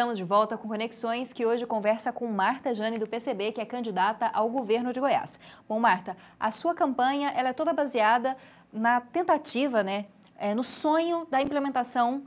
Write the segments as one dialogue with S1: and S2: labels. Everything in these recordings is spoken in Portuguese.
S1: Estamos de volta com Conexões, que hoje conversa com Marta Jane, do PCB, que é candidata ao governo de Goiás. Bom, Marta, a sua campanha ela é toda baseada na tentativa, né, é, no sonho da implementação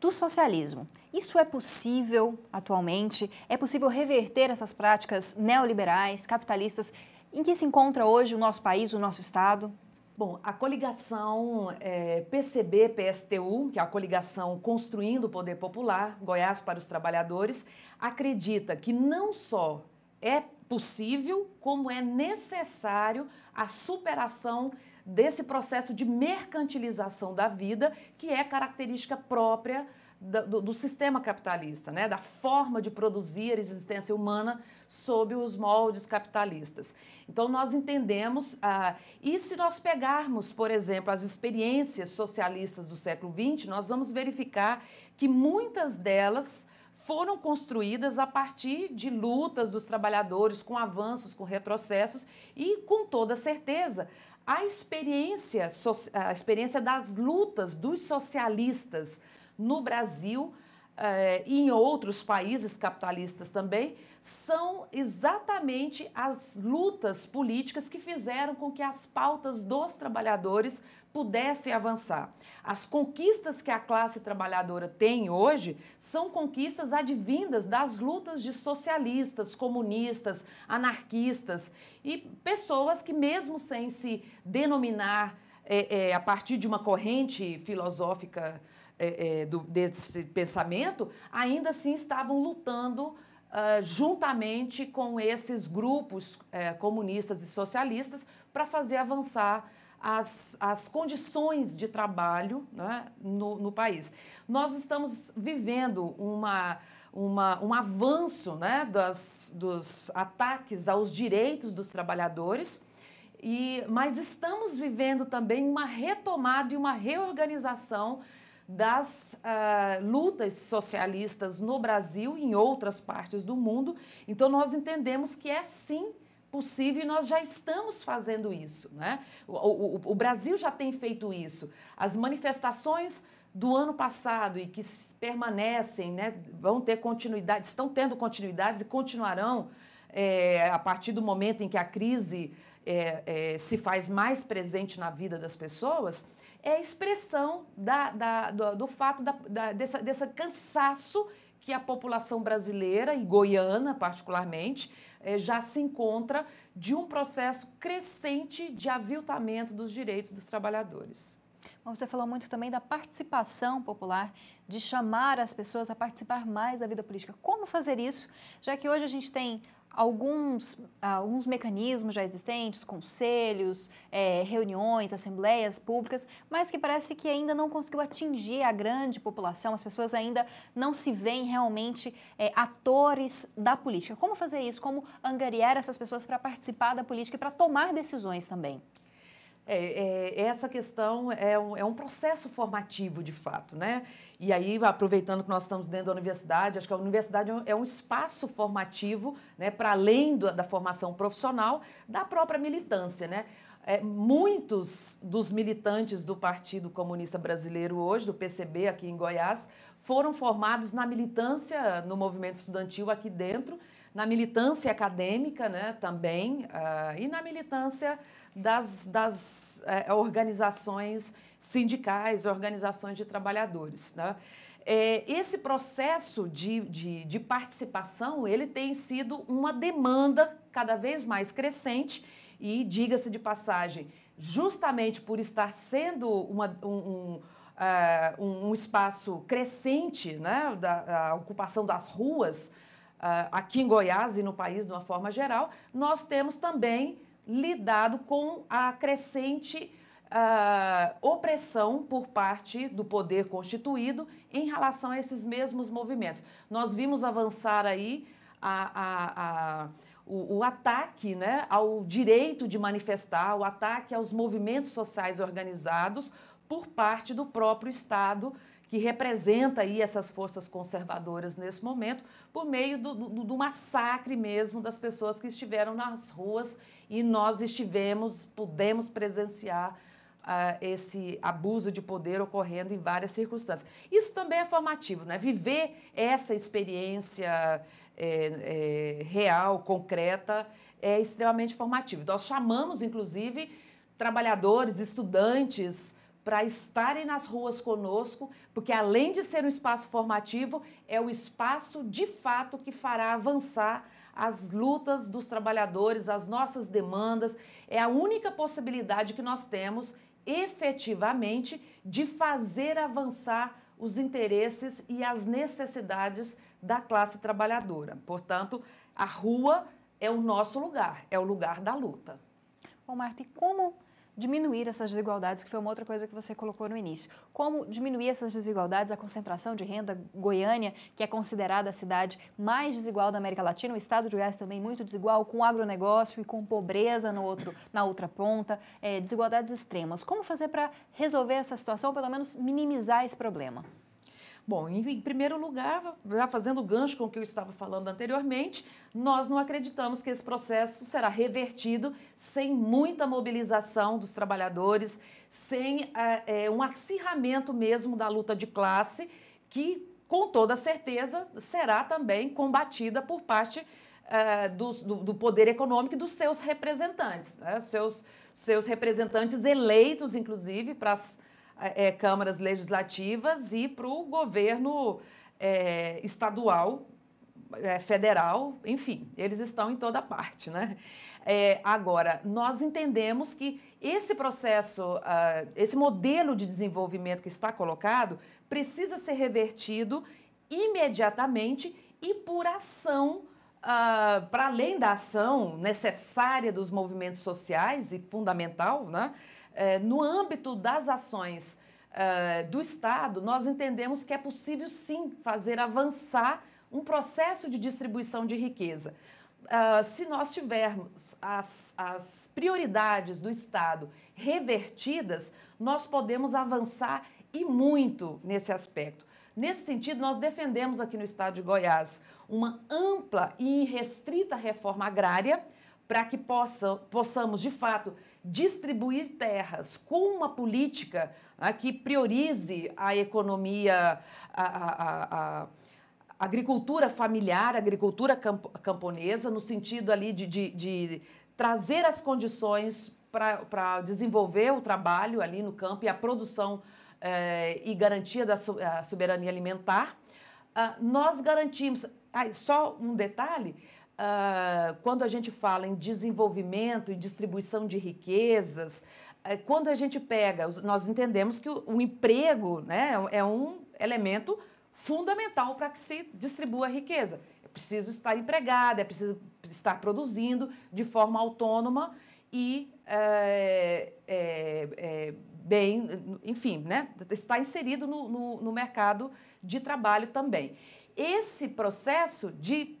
S1: do socialismo. Isso é possível atualmente? É possível reverter essas práticas neoliberais, capitalistas, em que se encontra hoje o nosso país, o nosso Estado? Bom, a coligação é, PCB-PSTU, que é a coligação
S2: Construindo o Poder Popular, Goiás para os Trabalhadores, acredita que não só é possível, como é necessário a superação desse processo de mercantilização da vida, que é característica própria do, do, sistema capitalista, né? da forma de produzir a existência humana sob os moldes capitalistas. Então, nós entendemos, ah, e se nós pegarmos, por exemplo, as experiências socialistas do século XX, nós vamos verificar que muitas delas foram construídas a partir de lutas dos trabalhadores, com avanços, com retrocessos, e com toda certeza a experiência, a experiência das lutas dos socialistas no Brasil eh, e em outros países capitalistas também, são exatamente as lutas políticas que fizeram com que as pautas dos trabalhadores pudessem avançar. As conquistas que a classe trabalhadora tem hoje são conquistas advindas das lutas de socialistas, comunistas, anarquistas e pessoas que, mesmo sem se denominar é, é, a partir de uma corrente filosófica é, é, do, desse pensamento, ainda assim estavam lutando uh, juntamente com esses grupos uh, comunistas e socialistas para fazer avançar as, as condições de trabalho né, no, no país. Nós estamos vivendo uma, uma, um avanço né, das, dos ataques aos direitos dos trabalhadores. E, mas estamos vivendo também uma retomada e uma reorganização das ah, lutas socialistas no Brasil e em outras partes do mundo. Então, nós entendemos que é sim possível e nós já estamos fazendo isso. Né? O, o, o, Brasil já tem feito isso. As manifestações do ano passado e que permanecem, né, vão ter continuidade, estão tendo continuidades e continuarão é, a partir do momento em que a crise é, é, se faz mais presente na vida das pessoas é a expressão da, da, do, do, fato da, desse cansaço que a população brasileira, e goiana particularmente, eh, já se encontra de um processo crescente de aviltamento dos direitos dos trabalhadores.
S1: Bom, você falou muito também da participação popular, de chamar as pessoas a participar mais da vida política. Como fazer isso, já que hoje a gente tem alguns, alguns mecanismos já existentes, conselhos, é, reuniões, assembleias públicas, mas que parece que ainda não conseguiu atingir a grande população, as pessoas ainda não se veem realmente é, atores da política. Como fazer isso? Como angariar essas pessoas para participar da política e para tomar decisões também? É, é, essa questão é um, é um processo formativo, de fato, né? E
S2: aí, aproveitando que nós estamos dentro da universidade, acho que a universidade é um é espaço formativo, né, para além do, da formação profissional, da própria militância, né? É, muitos dos militantes do Partido Comunista Brasileiro hoje, do PCB aqui em Goiás, foram formados na militância no movimento estudantil aqui dentro na militância acadêmica né, também uh, e na militância das, das uh, organizações sindicais, organizações de trabalhadores. Né? Eh, esse processo de, de, de, participação ele tem sido uma demanda cada vez mais crescente e, diga-se de passagem, justamente por estar sendo uma, um, um, eh, um, espaço crescente né, da ocupação das ruas, ah, aqui em Goiás e no país de uma forma geral, nós temos também lidado com a crescente uh, opressão por parte do poder constituído em relação a esses mesmos movimentos. Nós vimos avançar aí a, a, a, o, o, ataque né, ao direito de manifestar, o ataque aos movimentos sociais organizados por parte do próprio Estado que representa aí essas forças conservadoras nesse momento, por meio do, do, do massacre mesmo das pessoas que estiveram nas ruas e nós estivemos, pudemos presenciar uh, esse abuso de poder ocorrendo em várias circunstâncias. Isso também é formativo, né? Viver essa experiência é, é, real, concreta, é extremamente formativo. Nós chamamos, inclusive, trabalhadores, estudantes, para estarem nas ruas conosco, porque além de ser um espaço formativo, é o espaço de fato que fará avançar as lutas dos trabalhadores, as nossas demandas. É a única possibilidade que nós temos efetivamente de fazer avançar os interesses e as necessidades da classe trabalhadora. Portanto, a rua é o nosso lugar, é o lugar da luta.
S1: Bom, Marta, e como diminuir essas desigualdades, que foi uma outra coisa que você colocou no início. Como diminuir essas desigualdades, a concentração de renda, Goiânia, que é considerada a cidade mais desigual da América Latina, o estado de Goiás também muito desigual, com agronegócio e com pobreza no outro, na outra ponta, é, desigualdades extremas. Como fazer para resolver essa situação, pelo menos minimizar esse problema? Bom, em primeiro lugar, já fazendo gancho com o que eu estava falando anteriormente, nós não
S2: acreditamos que esse processo será revertido sem muita mobilização dos trabalhadores, sem é, um acirramento mesmo da luta de classe, que com toda certeza será também combatida por parte é, do, do, poder econômico e dos seus representantes, né? seus, seus representantes eleitos, inclusive, para as é, câmaras legislativas e para o governo é, estadual, é, federal, enfim, eles estão em toda parte, né? É, agora, nós entendemos que esse processo, uh, esse modelo de desenvolvimento que está colocado, precisa ser revertido imediatamente e por ação Uh, ah, para além da ação necessária dos movimentos sociais e fundamental, né, é, no âmbito das ações é, do Estado, nós entendemos que é possível sim fazer avançar um processo de distribuição de riqueza. Uh, se nós tivermos as, as, prioridades do Estado revertidas, nós podemos avançar e muito nesse aspecto. Nesse sentido, nós defendemos aqui no Estado de Goiás uma ampla e restrita reforma agrária para que possa, possamos, de fato, distribuir terras com uma política né, que priorize a economia, a, a, a, agricultura familiar, agricultura camp camponesa, no sentido ali de, de, de trazer as condições para desenvolver o trabalho ali no campo e a produção eh, e garantia da so, soberania alimentar. Ah, nós garantimos, ah, só um detalhe, uh, quando a gente fala em desenvolvimento e distribuição de riquezas, uh, quando a gente pega, nós entendemos que o, o emprego né, é um elemento fundamental para que se distribua a riqueza. É preciso estar empregado, é preciso estar produzindo de forma autônoma e é, é, é, bem, enfim, né, está inserido no, no, no mercado de trabalho também. Esse processo de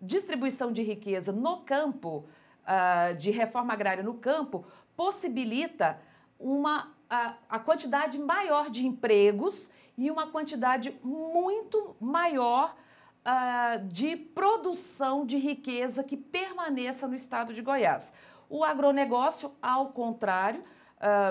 S2: distribuição de riqueza no campo, uh, de reforma agrária no campo, possibilita uma, a, a quantidade maior de empregos e uma quantidade muito maior uh, de produção de riqueza que permaneça no estado de Goiás. O agronegócio, ao contrário,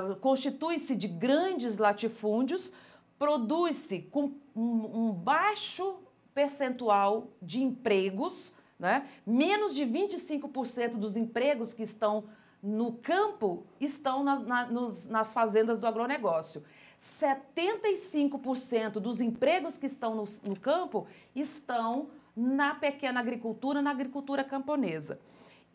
S2: uh, constitui-se de grandes latifúndios, produz-se com um, um baixo percentual de empregos, né? Menos de 25% dos empregos que estão no campo estão nas, na, nos, nas fazendas do agronegócio. 75% dos empregos que estão no, no campo estão na pequena agricultura, na agricultura camponesa.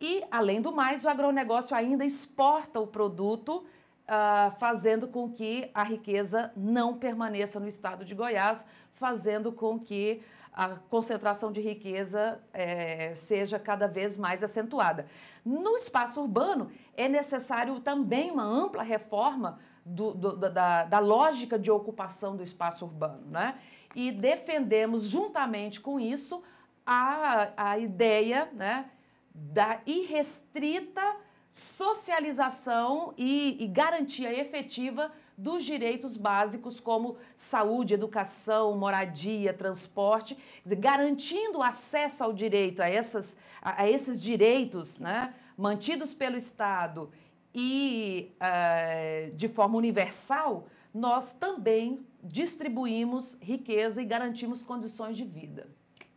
S2: E, além do mais, o agronegócio ainda exporta o produto, uh, fazendo com que a riqueza não permaneça no estado de Goiás, fazendo com que a concentração de riqueza é, seja cada vez mais acentuada. No espaço urbano, é necessário também uma ampla reforma do, do, da, da, lógica de ocupação do espaço urbano. Né? E defendemos, juntamente com isso, a, a ideia né, da irrestrita socialização e, e garantia efetiva dos direitos básicos como saúde, educação, moradia, transporte, garantindo acesso ao direito a, essas, a, a esses direitos né, mantidos pelo Estado e uh, de forma universal, nós também distribuímos riqueza e
S1: garantimos condições de vida.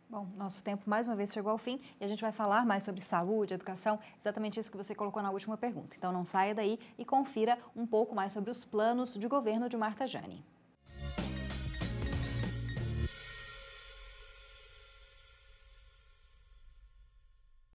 S1: Bom, nosso tempo mais uma vez chegou ao fim e a gente vai falar mais sobre saúde, educação, exatamente isso que você colocou na última pergunta. Então não saia daí e confira um pouco mais sobre os planos de governo de Marta Jane.